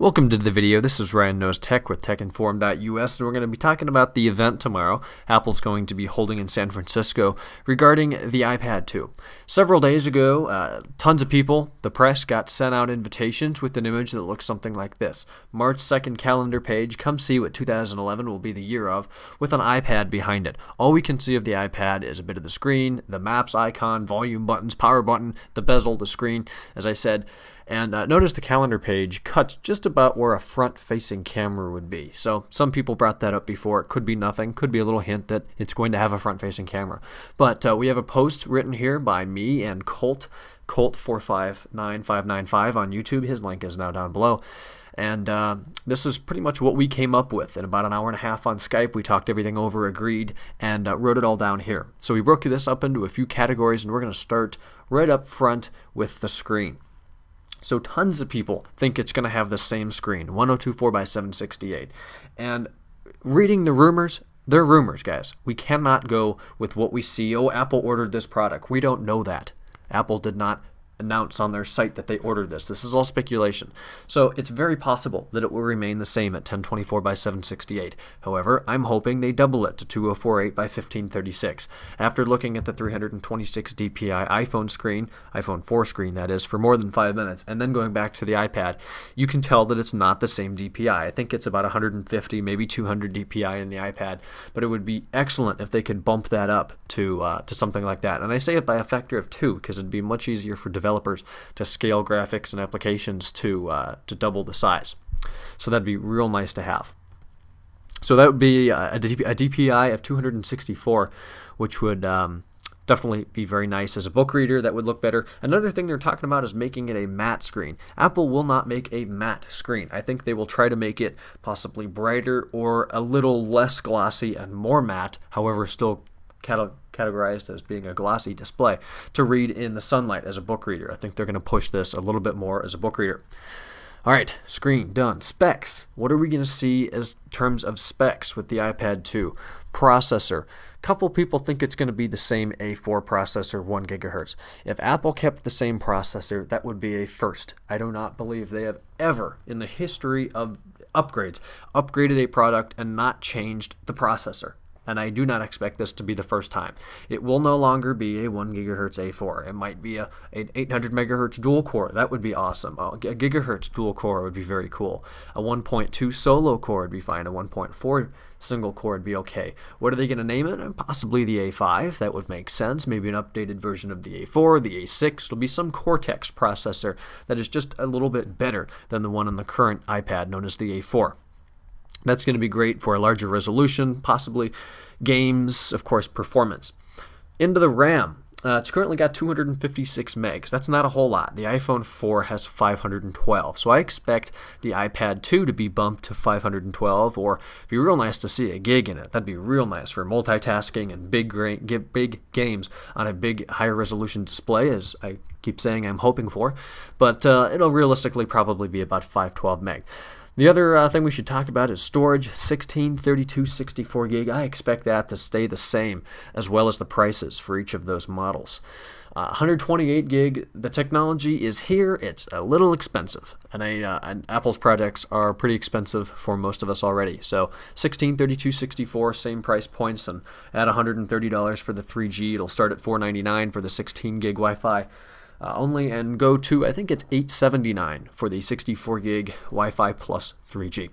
Welcome to the video. This is Ryan Knows Tech with TechInform.us, and we're going to be talking about the event tomorrow Apple's going to be holding in San Francisco regarding the iPad 2. Several days ago, uh, tons of people, the press, got sent out invitations with an image that looks something like this March 2nd calendar page, come see what 2011 will be the year of, with an iPad behind it. All we can see of the iPad is a bit of the screen, the maps icon, volume buttons, power button, the bezel, the screen. As I said, and uh, notice the calendar page cuts just about where a front-facing camera would be. So some people brought that up before. It could be nothing. Could be a little hint that it's going to have a front-facing camera. But uh, we have a post written here by me and Colt, Colt459595 on YouTube. His link is now down below. And uh, this is pretty much what we came up with in about an hour and a half on Skype. We talked everything over, agreed, and uh, wrote it all down here. So we broke this up into a few categories, and we're going to start right up front with the screen. So tons of people think it's going to have the same screen, 1024 by 768. And reading the rumors, they're rumors, guys. We cannot go with what we see. Oh, Apple ordered this product. We don't know that. Apple did not announce on their site that they ordered this. This is all speculation. So it's very possible that it will remain the same at 1024 by 768. However, I'm hoping they double it to 2048 by 1536. After looking at the 326 dpi iPhone screen, iPhone 4 screen that is, for more than 5 minutes and then going back to the iPad, you can tell that it's not the same dpi. I think it's about 150, maybe 200 dpi in the iPad, but it would be excellent if they could bump that up to uh, to something like that. And I say it by a factor of 2 because it'd be much easier for developers developers to scale graphics and applications to uh, to double the size. So that'd be real nice to have. So that would be uh, a, DPI of 264, which would um, definitely be very nice as a book reader. That would look better. Another thing they're talking about is making it a matte screen. Apple will not make a matte screen. I think they will try to make it possibly brighter or a little less glossy and more matte. However, still categorized as being a glossy display, to read in the sunlight as a book reader. I think they're going to push this a little bit more as a book reader. All right, screen done. Specs. What are we going to see as terms of specs with the iPad 2? Processor. Couple people think it's going to be the same A4 processor, 1 gigahertz. If Apple kept the same processor, that would be a first. I do not believe they have ever in the history of upgrades upgraded a product and not changed the processor and I do not expect this to be the first time. It will no longer be a 1 gigahertz A4. It might be a, an 800 megahertz dual core. That would be awesome. Oh, a gigahertz dual core would be very cool. A 1.2 solo core would be fine. A 1.4 single core would be okay. What are they going to name it? Uh, possibly the A5. That would make sense. Maybe an updated version of the A4, the A6. It'll be some Cortex processor that is just a little bit better than the one on the current iPad known as the A4. That's going to be great for a larger resolution, possibly games, of course, performance. Into the RAM. Uh, it's currently got 256 megs. That's not a whole lot. The iPhone 4 has 512. So I expect the iPad 2 to be bumped to 512, or be real nice to see a gig in it. That'd be real nice for multitasking and big big games on a big higher resolution display, as I keep saying I'm hoping for. But uh, it'll realistically probably be about 512 meg. The other uh, thing we should talk about is storage 16, 32, 64 gig. I expect that to stay the same, as well as the prices for each of those models. Uh, 128 gig, the technology is here. It's a little expensive, and, I, uh, and Apple's products are pretty expensive for most of us already. So 16, 32, 64, same price points, and at $130 for the 3G, it'll start at 499 for the 16 gig Wi-Fi uh, only and go to I think it's 879 for the 64 gig Wi-Fi plus 3G.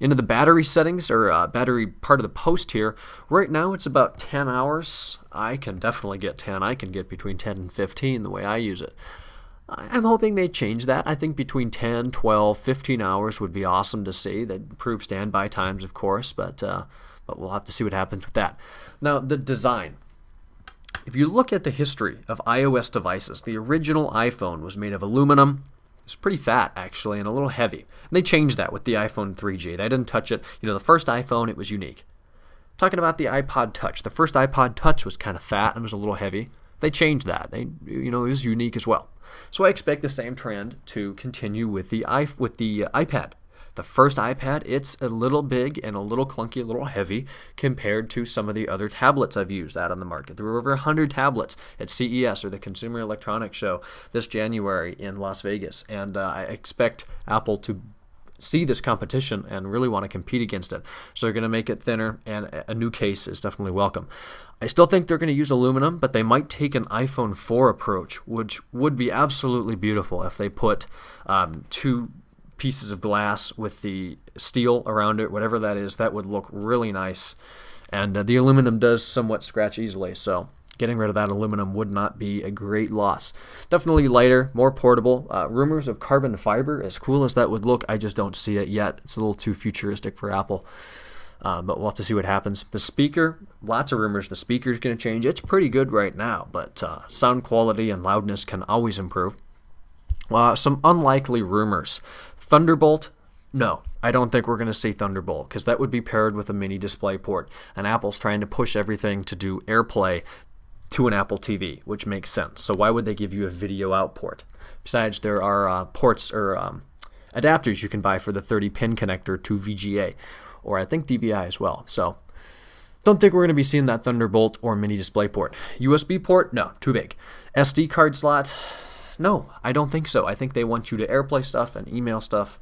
Into the battery settings or uh, battery part of the post here. Right now it's about 10 hours. I can definitely get 10. I can get between 10 and 15 the way I use it. I'm hoping they change that. I think between 10, 12, 15 hours would be awesome to see. That improve standby times, of course, but uh, but we'll have to see what happens with that. Now the design. If you look at the history of iOS devices, the original iPhone was made of aluminum. It's pretty fat actually and a little heavy. And they changed that with the iPhone 3G. They didn't touch it. You know, the first iPhone, it was unique. talking about the iPod Touch. The first iPod Touch was kind of fat and was a little heavy. They changed that. They, you know, it was unique as well. So I expect the same trend to continue with the i with the uh, iPad. The first iPad, it's a little big and a little clunky, a little heavy compared to some of the other tablets I've used out on the market. There were over 100 tablets at CES or the Consumer Electronics Show this January in Las Vegas, and uh, I expect Apple to see this competition and really want to compete against it. So they're going to make it thinner, and a new case is definitely welcome. I still think they're going to use aluminum, but they might take an iPhone 4 approach, which would be absolutely beautiful if they put um, two pieces of glass with the steel around it, whatever that is, that would look really nice. And uh, the aluminum does somewhat scratch easily, so getting rid of that aluminum would not be a great loss. Definitely lighter, more portable. Uh, rumors of carbon fiber, as cool as that would look, I just don't see it yet. It's a little too futuristic for Apple. Um, but we'll have to see what happens. The speaker, lots of rumors the speaker is going to change. It's pretty good right now, but uh, sound quality and loudness can always improve. Uh, some unlikely rumors. Thunderbolt, no, I don't think we're going to see Thunderbolt because that would be paired with a mini display port. And Apple's trying to push everything to do AirPlay to an Apple TV, which makes sense. So why would they give you a video out port? Besides, there are uh, ports or um, adapters you can buy for the 30-pin connector to VGA, or I think DVI as well. So don't think we're going to be seeing that Thunderbolt or mini display port. USB port? No, too big. SD card slot? No, I don't think so. I think they want you to AirPlay stuff and email stuff,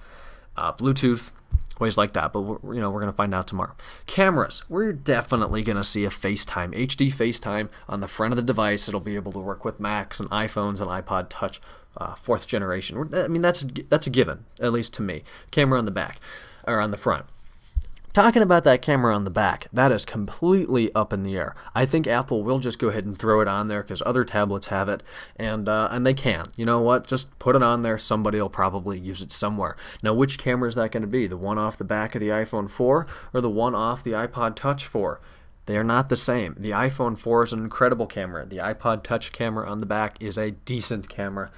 uh, Bluetooth, ways like that. But you know, we're gonna find out tomorrow. Cameras, we're definitely gonna see a FaceTime, HD FaceTime on the front of the device. It'll be able to work with Macs and iPhones and iPod Touch, uh, fourth generation. I mean, that's that's a given, at least to me. Camera on the back or on the front. Talking about that camera on the back, that is completely up in the air. I think Apple will just go ahead and throw it on there because other tablets have it, and uh, and they can. You know what? Just put it on there. Somebody will probably use it somewhere. Now, which camera is that going to be? The one off the back of the iPhone 4 or the one off the iPod Touch 4? They are not the same. The iPhone 4 is an incredible camera. The iPod Touch camera on the back is a decent camera.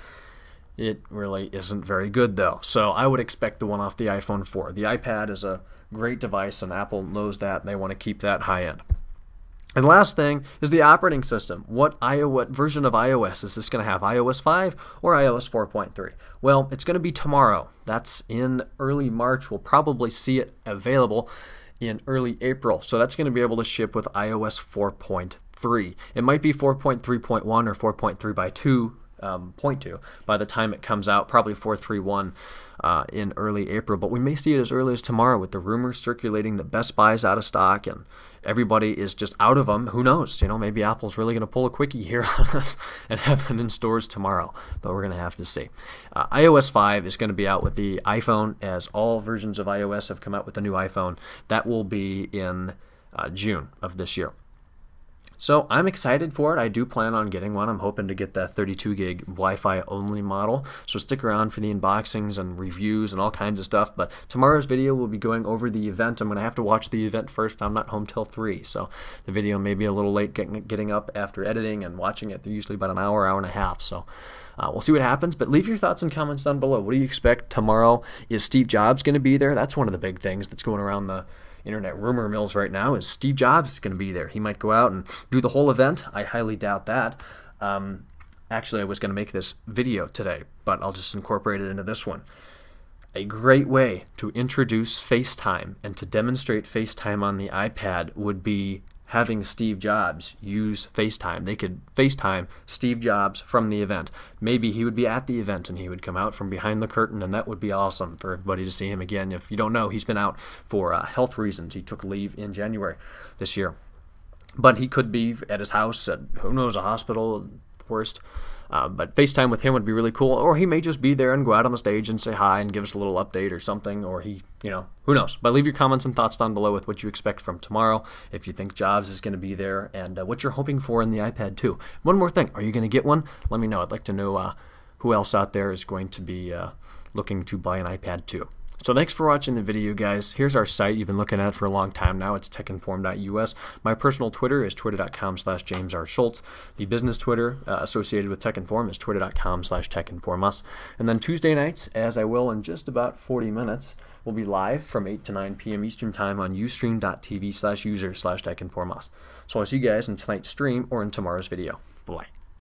It really isn't very good though. So I would expect the one off the iPhone 4. The iPad is a great device and Apple knows that and they want to keep that high end. And last thing is the operating system. What, I, what version of iOS is this going to have? iOS 5 or iOS 4.3? Well, it's going to be tomorrow. That's in early March. We'll probably see it available in early April. So that's going to be able to ship with iOS 4.3. It might be 4.3.1 or 4.3 by 2 um, point to by the time it comes out, probably 431 uh, in early April. But we may see it as early as tomorrow with the rumors circulating that Best Buy's out of stock and everybody is just out of them. Who knows? You know, maybe Apple's really going to pull a quickie here on us and have it in stores tomorrow. But we're going to have to see. Uh, iOS 5 is going to be out with the iPhone, as all versions of iOS have come out with the new iPhone. That will be in uh, June of this year. So I'm excited for it. I do plan on getting one. I'm hoping to get that 32 gig Wi-Fi only model. So stick around for the unboxings and reviews and all kinds of stuff. But tomorrow's video will be going over the event. I'm going to have to watch the event first. I'm not home till 3. So the video may be a little late getting, getting up after editing and watching it. They're usually about an hour, hour and a half. So uh, we'll see what happens. But leave your thoughts and comments down below. What do you expect tomorrow? Is Steve Jobs going to be there? That's one of the big things that's going around the internet rumor mills right now is Steve Jobs is going to be there. He might go out and do the whole event. I highly doubt that. Um, actually, I was going to make this video today, but I'll just incorporate it into this one. A great way to introduce FaceTime and to demonstrate FaceTime on the iPad would be having Steve Jobs use FaceTime. They could FaceTime Steve Jobs from the event. Maybe he would be at the event and he would come out from behind the curtain, and that would be awesome for everybody to see him again. If you don't know, he's been out for uh, health reasons. He took leave in January this year. But he could be at his house, at who knows, a hospital, worst. Um, but FaceTime with him would be really cool, or he may just be there and go out on the stage and say hi and give us a little update or something, or he, you know, who knows. But leave your comments and thoughts down below with what you expect from tomorrow, if you think Jobs is going to be there, and uh, what you're hoping for in the iPad 2. One more thing, are you going to get one? Let me know. I'd like to know uh, who else out there is going to be uh, looking to buy an iPad 2. So thanks for watching the video, guys. Here's our site you've been looking at for a long time now. It's techinform.us. My personal Twitter is twitter.com slash James R. Schultz. The business Twitter uh, associated with TechInform is twitter.com slash techinformus. And then Tuesday nights, as I will in just about 40 minutes, will be live from 8 to 9 p.m. Eastern Time on ustream.tv slash user slash techinformus. So I'll see you guys in tonight's stream or in tomorrow's video. Bye.